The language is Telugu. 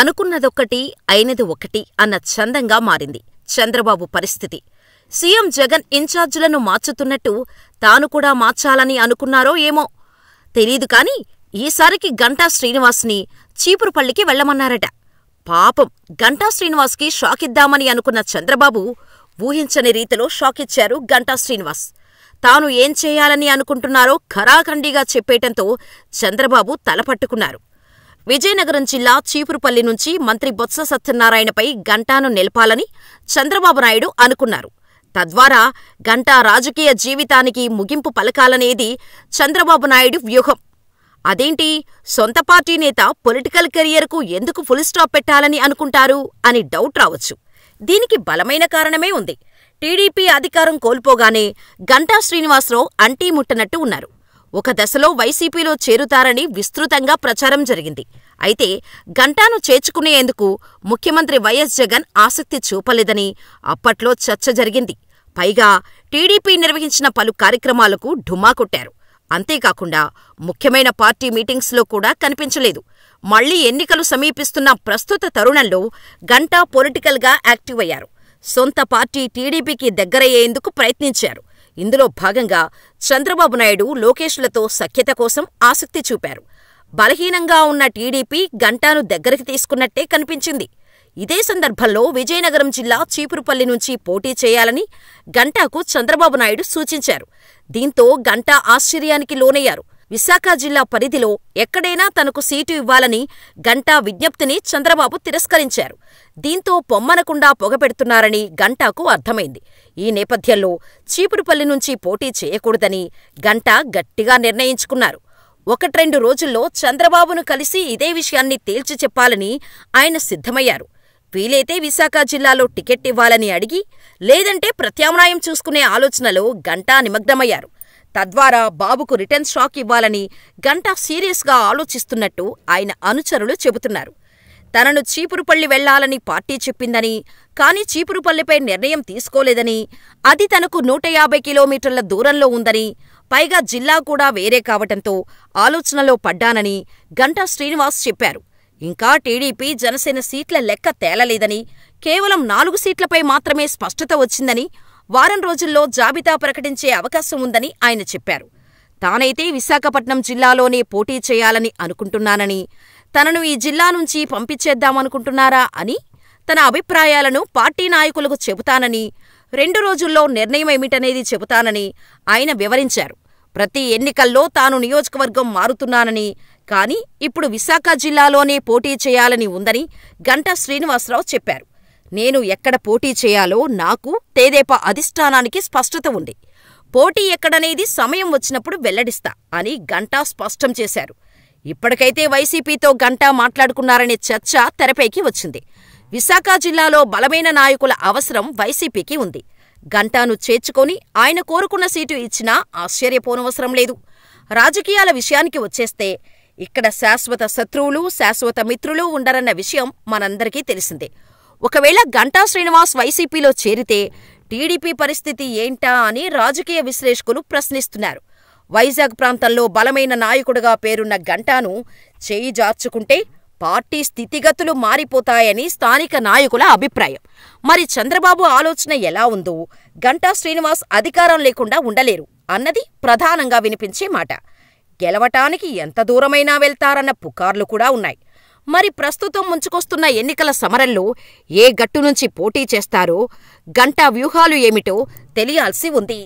అనుకున్నదొక్కటి అయినది ఒకటి అన్న చందంగా మారింది చంద్రబాబు పరిస్థితి సీఎం జగన్ ఇన్ఛార్జులను మార్చుతున్నట్టు తాను కూడా మార్చాలని అనుకున్నారో ఏమో తెలీదు కాని ఈసారికి గంటా శ్రీనివాస్ని చీపురుపల్లికి వెళ్లమన్నారట పాపం గంటా శ్రీనివాస్కి షాకిద్దామని అనుకున్న చంద్రబాబు ఊహించని రీతిలో షాకిచ్చారు గంటా శ్రీనివాస్ తాను ఏం చేయాలని అనుకుంటున్నారో ఖరాఖండిగా చెప్పేయటంతో చంద్రబాబు తలపట్టుకున్నారు విజయనగరం జిల్లా చీపురుపల్లి నుంచి మంత్రి బొత్స సత్యనారాయణపై గంటాను నిలపాలని చంద్రబాబు నాయుడు అనుకున్నారు తద్వారా గంటా రాజకీయ జీవితానికి ముగింపు పలకాలనేది చంద్రబాబు నాయుడు వ్యూహం అదేంటి సొంత పార్టీ నేత పొలిటికల్ కెరియర్కు ఎందుకు ఫుల్ స్టాప్ పెట్టాలని అనుకుంటారు అని డౌట్ రావచ్చు దీనికి బలమైన కారణమే ఉంది టీడీపీ అధికారం కోల్పోగానే గంటా శ్రీనివాసరావు అంటీ ముట్టనట్టు ఉన్నారు ఒక దశలో వైసీపీలో చేరుతారని విస్తృతంగా ప్రచారం జరిగింది అయితే గంటాను చేర్చుకునేందుకు ముఖ్యమంత్రి వైఎస్ జగన్ ఆసక్తి చూపలేదని అప్పట్లో చర్చ జరిగింది పైగా టీడీపీ నిర్వహించిన పలు కార్యక్రమాలకు ఢుమా కొట్టారు అంతేకాకుండా ముఖ్యమైన పార్టీ మీటింగ్స్లో కూడా కనిపించలేదు మళ్లీ ఎన్నికలు సమీపిస్తున్న ప్రస్తుత తరుణంలో గంటా పొలిటికల్గా యాక్టివ్ అయ్యారు సొంత పార్టీ టీడీపీకి దగ్గరయ్యేందుకు ప్రయత్నించారు ఇందులో భాగంగా చంద్రబాబు నాయుడు లోకేష్లతో సఖ్యత కోసం ఆసక్తి చూపారు బలహీనంగా ఉన్న టీడీపీ గంటాను దగ్గరికి తీసుకున్నట్టే కనిపించింది ఇదే సందర్భంలో విజయనగరం జిల్లా చీపురుపల్లి నుంచి పోటీ చేయాలని గంటాకు చంద్రబాబు నాయుడు సూచించారు దీంతో గంటా ఆశ్చర్యానికి లోనయ్యారు విశాఖ జిల్లా పరిధిలో ఎక్కడైనా తనకు సీటు ఇవ్వాలని గంటా విజ్ఞప్తిని చంద్రబాబు తిరస్కరించారు దీంతో పొమ్మనకుండా పొగపెడుతున్నారని గంటాకు అర్థమైంది ఈ నేపథ్యంలో చీపురుపల్లి నుంచి పోటీ చేయకూడదని గంటా గట్టిగా నిర్ణయించుకున్నారు ఒకట్రెండు రోజుల్లో చంద్రబాబును కలిసి ఇదే విషయాన్ని తేల్చి చెప్పాలని ఆయన సిద్ధమయ్యారు వీలైతే విశాఖ జిల్లాలో టికెట్ ఇవ్వాలని అడిగి లేదంటే ప్రత్యామ్నాయం చూసుకునే ఆలోచనలో గంటా నిమగ్నమయ్యారు తద్వారా బాబుకు రిటర్న్ షాక్ ఇవ్వాలని గంటా సీరియస్గా ఆలోచిస్తున్నట్టు ఆయన అనుచరులు చెబుతున్నారు తనను చీపురుపల్లి వెళ్లాలని పార్టీ చెప్పిందని కానీ చీపురుపల్లిపై నిర్ణయం తీసుకోలేదని అది తనకు నూట యాభై కిలోమీటర్ల దూరంలో ఉందని పైగా జిల్లా కూడా వేరే కావటంతో ఆలోచనలో పడ్డానని గంటా శ్రీనివాస్ చెప్పారు ఇంకా టీడీపీ జనసేన సీట్ల లెక్క తేలలేదని కేవలం నాలుగు సీట్లపై మాత్రమే స్పష్టత వచ్చిందని వారం రోజుల్లో జాబితా ప్రకటించే అవకాశం ఉందని ఆయన చెప్పారు తానైతే విశాఖపట్నం జిల్లాలోనే పోటీ చేయాలని అనుకుంటున్నానని తనను ఈ జిల్లా నుంచి పంపించేద్దామనుకుంటున్నారా అని తన అభిప్రాయాలను పార్టీ నాయకులకు చెబుతానని రెండు రోజుల్లో నిర్ణయమేమిటనేది చెబుతానని ఆయన వివరించారు ప్రతి ఎన్నికల్లో తాను నియోజకవర్గం మారుతున్నానని కానీ ఇప్పుడు విశాఖ జిల్లాలోనే పోటీ చేయాలని ఉందని గంటా శ్రీనివాసరావు చెప్పారు నేను ఎక్కడ పోటీ చేయాలో నాకు తేదేపా అధిష్టానానికి స్పష్టత ఉంది పోటీ ఎక్కడనేది సమయం వచ్చినప్పుడు వెల్లడిస్తా అని గంటా స్పష్టం చేశారు ఇప్పటికైతే వైసీపీతో గంటా మాట్లాడుకున్నారనే చర్చ తెరపైకి వచ్చింది విశాఖ జిల్లాలో బలమైన నాయకుల అవసరం వైసీపీకి ఉంది గంటాను చేర్చుకొని ఆయన కోరుకున్న సీటు ఇచ్చినా ఆశ్చర్యపోనవసరం లేదు రాజకీయాల విషయానికి వచ్చేస్తే ఇక్కడ శాశ్వత శత్రువులు శాశ్వత మిత్రులు ఉండరన్న విషయం మనందరికీ తెలిసిందే ఒకవేళ గంటా శ్రీనివాస్ వైసీపీలో చేరితే టీడీపీ పరిస్థితి ఏంటా అని రాజకీయ విశ్లేషకులు ప్రశ్నిస్తున్నారు వైజాగ్ ప్రాంతంలో బలమైన నాయకుడిగా పేరున్న గంటాను చేయి జార్చుకుంటే పార్టీ స్థితిగతులు మారిపోతాయని స్థానిక నాయకుల అభిప్రాయం మరి చంద్రబాబు ఆలోచన ఎలా ఉందో గంటా శ్రీనివాస్ అధికారం లేకుండా ఉండలేరు అన్నది ప్రధానంగా వినిపించే మాట గెలవటానికి ఎంత దూరమైనా వెళ్తారన్న పుకార్లు కూడా ఉన్నాయి మరి ప్రస్తుతం ముంచుకొస్తున్న ఎన్నికల సమరంలో ఏ గట్టు నుంచి పోటీ చేస్తారో గంటా వ్యూహాలు ఏమిటో తెలియాల్సి ఉంది